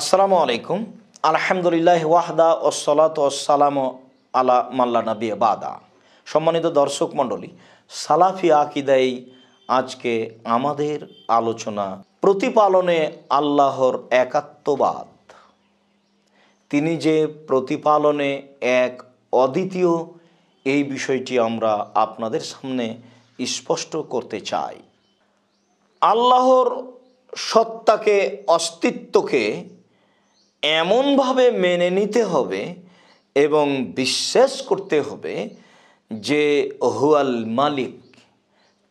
আসসালামু আলাইকুম আলহামদুলিল্লাহ ওয়াহদা ওসলাত ওসালাম আলা মাল্লা নবী বাদা সম্মানিত দর্শক মণ্ডলী সালাফি আকিদাই আজকে আমাদের আলোচনা প্রতিপালনে আল্লাহর একাত্মবাদ তিনি যে প্রতিপালনে এক অদ্বিতীয় এই বিষয়টি আমরা আপনাদের সামনে স্পষ্ট করতে চাই আল্লাহর সত্তাকে অস্তিত্বকে এমনভাবে মেনে নিতে হবে এবং বিশ্বাস করতে হবে যে হুয়াল মালিক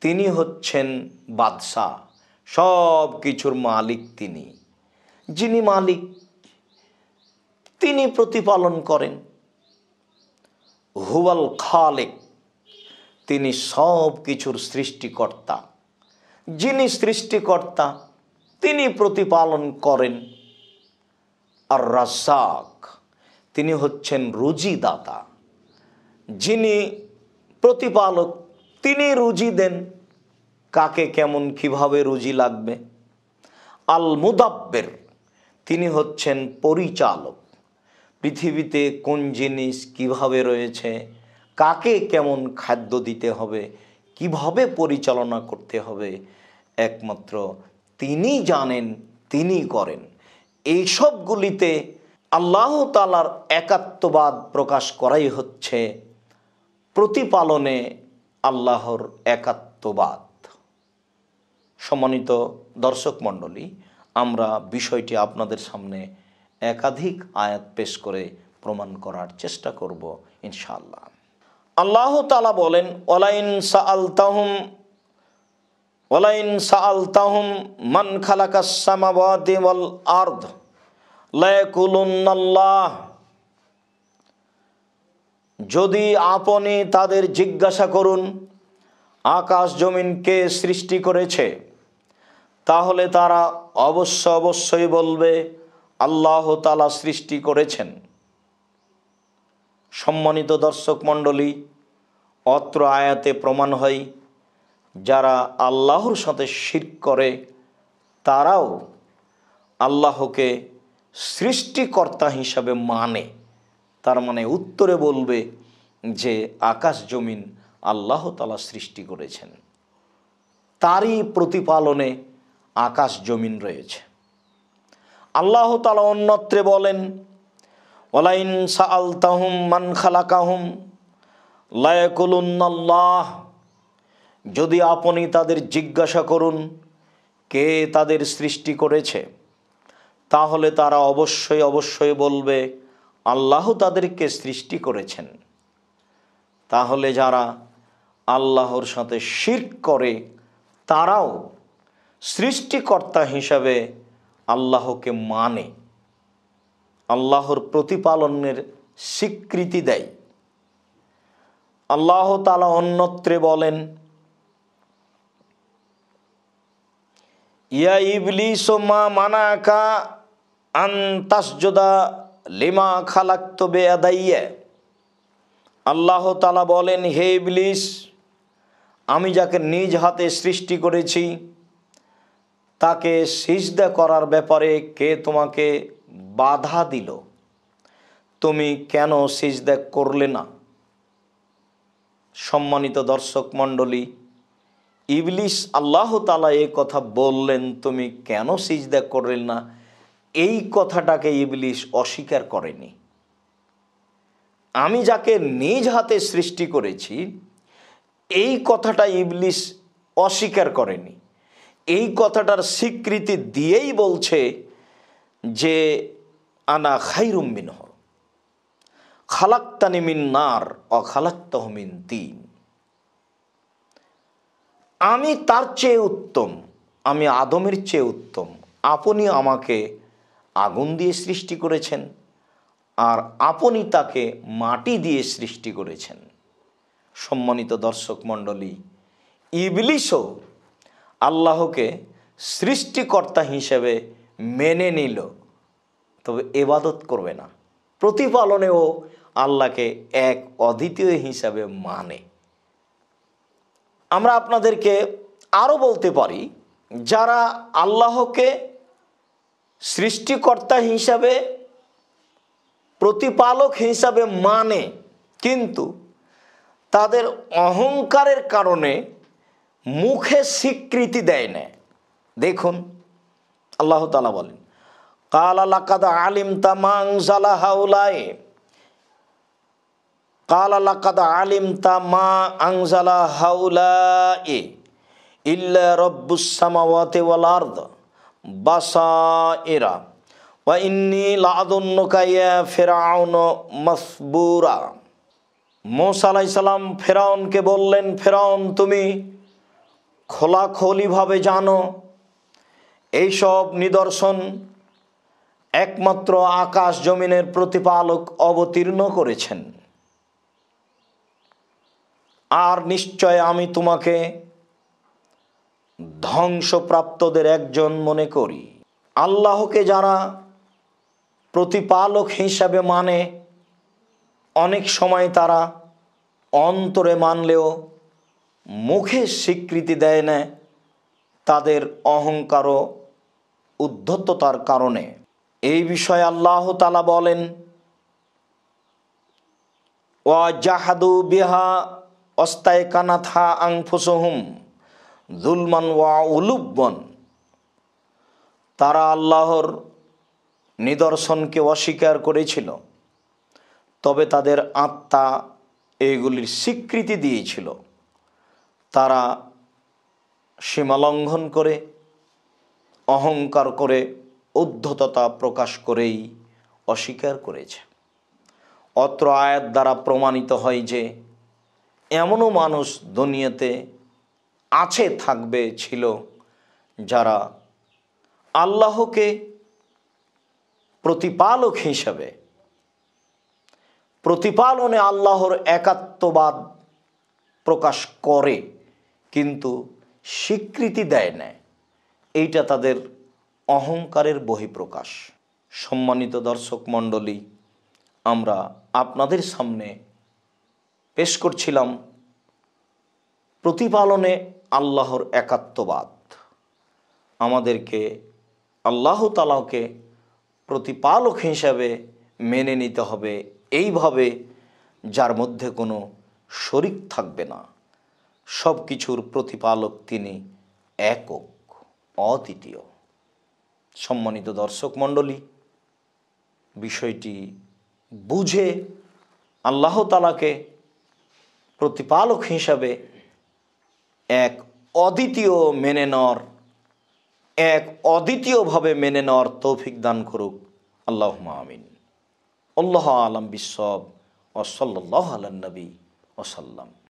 তিনি হচ্ছেন বাদশাহ সব কিছুর মালিক তিনি যিনি মালিক তিনি প্রতিপালন করেন হুয়াল খালেক তিনি সব কিছুর সৃষ্টিকর্তা যিনি সৃষ্টিকর্তা তিনি প্রতিপালন করেন আর রাসাক তিনি হচ্ছেন রুজিদাতা যিনি প্রতিপালক তিনি রুজি দেন কাকে কেমন কিভাবে রুজি লাগবে আল মুদাব্বের তিনি হচ্ছেন পরিচালক পৃথিবীতে কোন জিনিস কিভাবে রয়েছে কাকে কেমন খাদ্য দিতে হবে কিভাবে পরিচালনা করতে হবে একমাত্র তিনি জানেন তিনি করেন এই সবগুলিতে আল্লাহ তালার একাত্মবাদ প্রকাশ করাই হচ্ছে প্রতিপালনে আল্লাহর একাত্মবাদ সম্মানিত দর্শক মণ্ডলী আমরা বিষয়টি আপনাদের সামনে একাধিক আয়াত পেশ করে প্রমাণ করার চেষ্টা করব ইনশাআল্লাহ আল্লাহ তালা বলেন অলাইন সাআলতাহুম ওলাইন যদি আপনি তাদের জিজ্ঞাসা করুন আকাশ জমিনকে সৃষ্টি করেছে তাহলে তারা অবশ্য অবশ্যই বলবে আল্লাহ তালা সৃষ্টি করেছেন সম্মানিত দর্শক মণ্ডলী অত্র আয়াতে প্রমাণ হয় যারা আল্লাহর সাথে শির করে তারাও আল্লাহকে সৃষ্টিকর্তা হিসাবে মানে তার মানে উত্তরে বলবে যে আকাশ জমিন আল্লাহ তালা সৃষ্টি করেছেন তারই প্রতিপালনে আকাশ জমিন রয়েছে আল্লাহ তালা অন্যত্রে বলেন ওলাইন সাআল তাহুম মান খালাকাহুম লায়কুল্লাহ যদি আপনি তাদের জিজ্ঞাসা করুন কে তাদের সৃষ্টি করেছে তাহলে তারা অবশ্যই অবশ্যই বলবে আল্লাহ তাদেরকে সৃষ্টি করেছেন তাহলে যারা আল্লাহর সাথে শির করে তারাও সৃষ্টিকর্তা হিসাবে আল্লাহকে মানে আল্লাহর প্রতিপালনের স্বীকৃতি দেয় আল্লাহ তালা অন্যত্রে বলেন ইয়া ইবলি সোমা মানাকা আন্তাসযোদা লিমা খালাক্ত বেয়াদাইয়া আল্লাহ তালা বলেন হে ইবলিস আমি যাকে নিজ হাতে সৃষ্টি করেছি তাকে সিজদা করার ব্যাপারে কে তোমাকে বাধা দিল তুমি কেন সিজদা করলে না সম্মানিত দর্শক মণ্ডলী ইবলিস আল্লাহ তালা এ কথা বললেন তুমি কেন সিজদা করলেন না এই কথাটাকে ইবলিস অস্বীকার করেনি আমি যাকে নিজ হাতে সৃষ্টি করেছি এই কথাটা ইবলিস অস্বীকার করেনি এই কথাটার স্বীকৃতি দিয়েই বলছে যে আনা খাইরুম্বিন হর খালাক্তানি মিন নার অ খালাক্তাহমিন তিন আমি তার চেয়ে উত্তম আমি আদমের চেয়ে উত্তম আপনি আমাকে আগুন দিয়ে সৃষ্টি করেছেন আর আপনি তাকে মাটি দিয়ে সৃষ্টি করেছেন সম্মানিত দর্শক মণ্ডলী ইবলিশও আল্লাহকে সৃষ্টিকর্তা হিসেবে মেনে নিল তবে এবাদত করবে না প্রতিপালনেও আল্লাহকে এক অদ্বিতীয় হিসাবে মানে আমরা আপনাদেরকে আরও বলতে পারি যারা আল্লাহকে সৃষ্টিকর্তা হিসাবে প্রতিপালক হিসাবে মানে কিন্তু তাদের অহংকারের কারণে মুখে স্বীকৃতি দেয় না দেখুন আল্লাহ তালা বলেন কাল আলাকাদ আলিম তামাং জালাহাউলায় কাল আলিম তা আংজালা হাউলা এ ইল্লা রব্বুসামাওয়াতে বাসা এরা ওয়া ইন্নি লাদুন্নকাইয়া ফেরাউন মাসবুরা মোসা ফেরাউনকে বললেন ফেরাউন তুমি ভাবে জানো এইসব নিদর্শন একমাত্র আকাশ জমিনের প্রতিপালক অবতীর্ণ করেছেন আর নিশ্চয় আমি তোমাকে ধ্বংসপ্রাপ্তদের একজন মনে করি আল্লাহকে যারা প্রতিপালক হিসাবে মানে অনেক সময় তারা অন্তরে মানলেও মুখে স্বীকৃতি দেয় না তাদের অহংকার ও উদ্ধততার কারণে এই বিষয়ে আল্লাহ তালা বলেন ওয়া জাহাদু বিহা অস্তায় কানা থা আং ফুসহুম দুলমান ওয়া উলুবন তারা আল্লাহর নিদর্শনকে অস্বীকার করেছিল তবে তাদের আত্মা এইগুলির স্বীকৃতি দিয়েছিল তারা সীমালঙ্ঘন করে অহংকার করে উদ্ধততা প্রকাশ করেই অস্বীকার করেছে অত্র আয়াত দ্বারা প্রমাণিত হয় যে এমনও মানুষ দুনিয়াতে আছে থাকবে ছিল যারা আল্লাহকে প্রতিপালক হিসাবে প্রতিপালনে আল্লাহর একাত্মবাদ প্রকাশ করে কিন্তু স্বীকৃতি দেয় না এইটা তাদের অহংকারের বহিঃপ্রকাশ সম্মানিত দর্শক মণ্ডলী আমরা আপনাদের সামনে পেশ করছিলাম প্রতিপালনে আল্লাহর একাত্মবাদ আমাদেরকে আল্লাহ তালাকে প্রতিপালক হিসাবে মেনে নিতে হবে এইভাবে যার মধ্যে কোনো শরিক থাকবে না সব কিছুর প্রতিপালক তিনি একক অদ্বিতীয় সম্মানিত দর্শক মণ্ডলী বিষয়টি বুঝে আল্লাহ তালাকে প্রতিপালক হিসাবে এক অদ্বিতীয় মেনে নর এক অদ্বিতীয়ভাবে মেনে নর তৌফিক দান করুক আল্লাহ আমিন আল্লাহ আলম বিশ্বব ওসল্লাহ আলনবী ওসাল্লাম